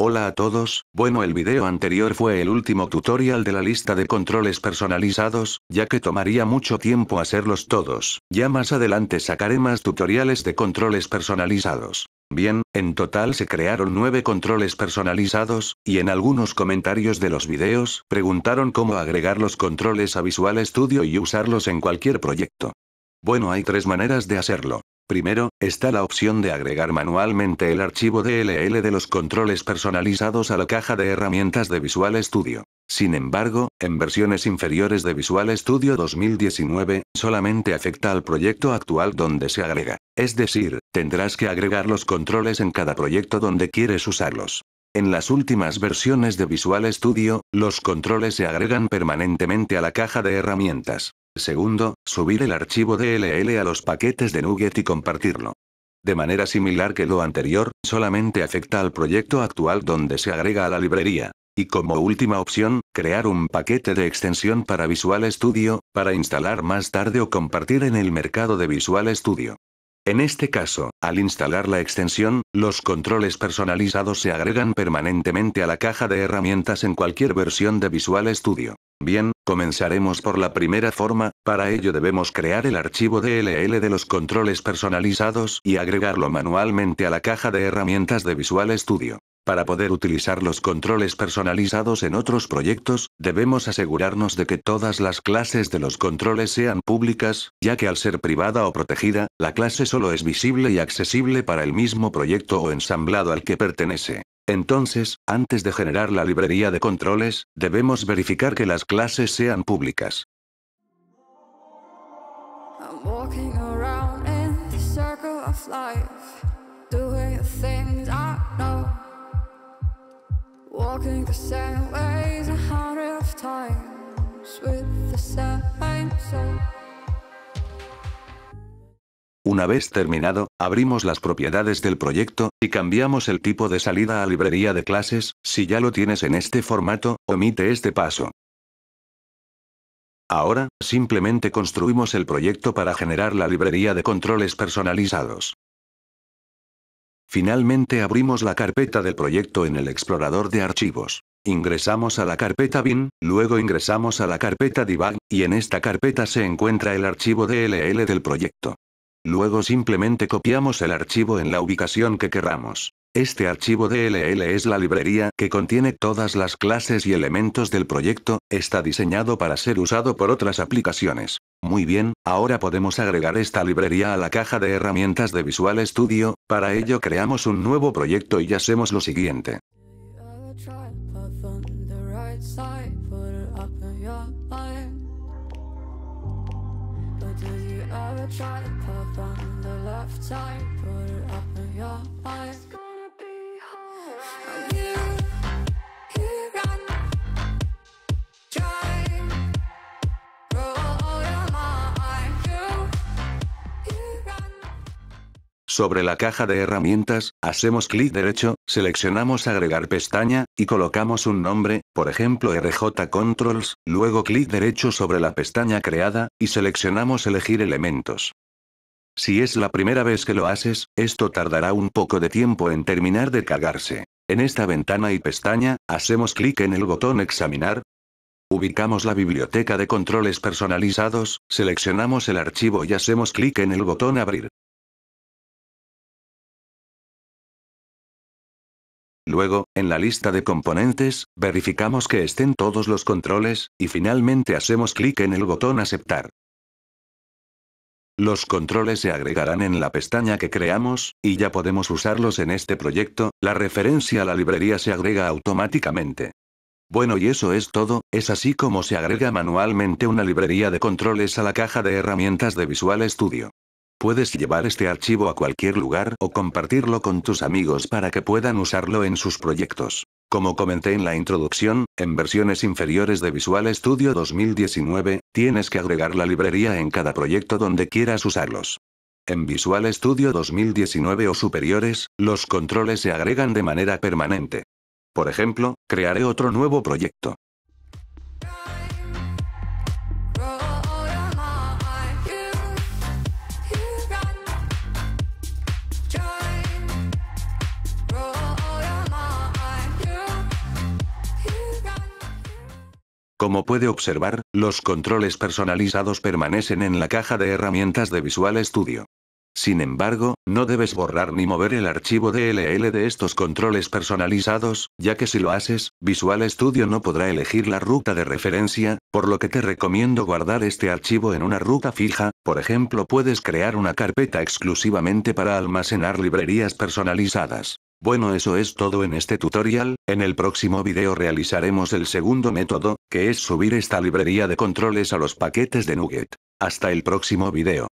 Hola a todos, bueno el video anterior fue el último tutorial de la lista de controles personalizados, ya que tomaría mucho tiempo hacerlos todos, ya más adelante sacaré más tutoriales de controles personalizados. Bien, en total se crearon nueve controles personalizados, y en algunos comentarios de los videos, preguntaron cómo agregar los controles a Visual Studio y usarlos en cualquier proyecto. Bueno hay tres maneras de hacerlo. Primero, está la opción de agregar manualmente el archivo DLL de los controles personalizados a la caja de herramientas de Visual Studio. Sin embargo, en versiones inferiores de Visual Studio 2019, solamente afecta al proyecto actual donde se agrega. Es decir, tendrás que agregar los controles en cada proyecto donde quieres usarlos. En las últimas versiones de Visual Studio, los controles se agregan permanentemente a la caja de herramientas. Segundo, subir el archivo DLL a los paquetes de Nuget y compartirlo. De manera similar que lo anterior, solamente afecta al proyecto actual donde se agrega a la librería. Y como última opción, crear un paquete de extensión para Visual Studio, para instalar más tarde o compartir en el mercado de Visual Studio. En este caso, al instalar la extensión, los controles personalizados se agregan permanentemente a la caja de herramientas en cualquier versión de Visual Studio. Bien, comenzaremos por la primera forma, para ello debemos crear el archivo DLL de los controles personalizados y agregarlo manualmente a la caja de herramientas de Visual Studio. Para poder utilizar los controles personalizados en otros proyectos, debemos asegurarnos de que todas las clases de los controles sean públicas, ya que al ser privada o protegida, la clase solo es visible y accesible para el mismo proyecto o ensamblado al que pertenece. Entonces, antes de generar la librería de controles, debemos verificar que las clases sean públicas. Una vez terminado, abrimos las propiedades del proyecto, y cambiamos el tipo de salida a librería de clases, si ya lo tienes en este formato, omite este paso. Ahora, simplemente construimos el proyecto para generar la librería de controles personalizados. Finalmente abrimos la carpeta del proyecto en el explorador de archivos. Ingresamos a la carpeta bin, luego ingresamos a la carpeta debug, y en esta carpeta se encuentra el archivo DLL del proyecto. Luego simplemente copiamos el archivo en la ubicación que queramos. Este archivo DLL es la librería que contiene todas las clases y elementos del proyecto, está diseñado para ser usado por otras aplicaciones. Muy bien, ahora podemos agregar esta librería a la caja de herramientas de Visual Studio, para ello creamos un nuevo proyecto y hacemos lo siguiente. Did you ever try to puff on the left side? Put it up in your eyes Sobre la caja de herramientas, hacemos clic derecho, seleccionamos agregar pestaña, y colocamos un nombre, por ejemplo RJ Controls, luego clic derecho sobre la pestaña creada, y seleccionamos elegir elementos. Si es la primera vez que lo haces, esto tardará un poco de tiempo en terminar de cargarse. En esta ventana y pestaña, hacemos clic en el botón examinar, Ubicamos la biblioteca de controles personalizados, seleccionamos el archivo y hacemos clic en el botón abrir. Luego, en la lista de componentes, verificamos que estén todos los controles, y finalmente hacemos clic en el botón aceptar. Los controles se agregarán en la pestaña que creamos, y ya podemos usarlos en este proyecto, la referencia a la librería se agrega automáticamente. Bueno y eso es todo, es así como se agrega manualmente una librería de controles a la caja de herramientas de Visual Studio. Puedes llevar este archivo a cualquier lugar o compartirlo con tus amigos para que puedan usarlo en sus proyectos. Como comenté en la introducción, en versiones inferiores de Visual Studio 2019, tienes que agregar la librería en cada proyecto donde quieras usarlos. En Visual Studio 2019 o superiores, los controles se agregan de manera permanente. Por ejemplo, crearé otro nuevo proyecto. Como puede observar, los controles personalizados permanecen en la caja de herramientas de Visual Studio. Sin embargo, no debes borrar ni mover el archivo DLL de estos controles personalizados, ya que si lo haces, Visual Studio no podrá elegir la ruta de referencia, por lo que te recomiendo guardar este archivo en una ruta fija, por ejemplo puedes crear una carpeta exclusivamente para almacenar librerías personalizadas. Bueno eso es todo en este tutorial, en el próximo video realizaremos el segundo método, que es subir esta librería de controles a los paquetes de Nugget. Hasta el próximo video.